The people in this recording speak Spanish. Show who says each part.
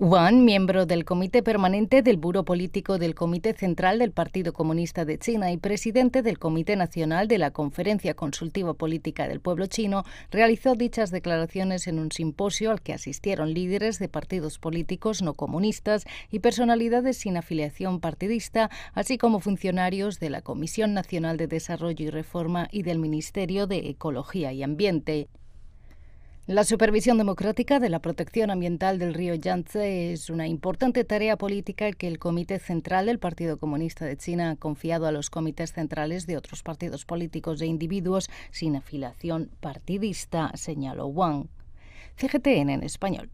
Speaker 1: Wang, miembro del Comité Permanente del Buro Político del Comité Central del Partido Comunista de China y presidente del Comité Nacional de la Conferencia Consultiva Política del Pueblo Chino, realizó dichas declaraciones en un simposio al que asistieron líderes de partidos políticos no comunistas y personalidades sin afiliación partidista, así como funcionarios de la Comisión Nacional de Desarrollo y Reforma y del Ministerio de Ecología y Ambiente. La supervisión democrática de la protección ambiental del río Yangtze es una importante tarea política que el Comité Central del Partido Comunista de China ha confiado a los comités centrales de otros partidos políticos e individuos sin afiliación partidista, señaló Wang. CGTN en español.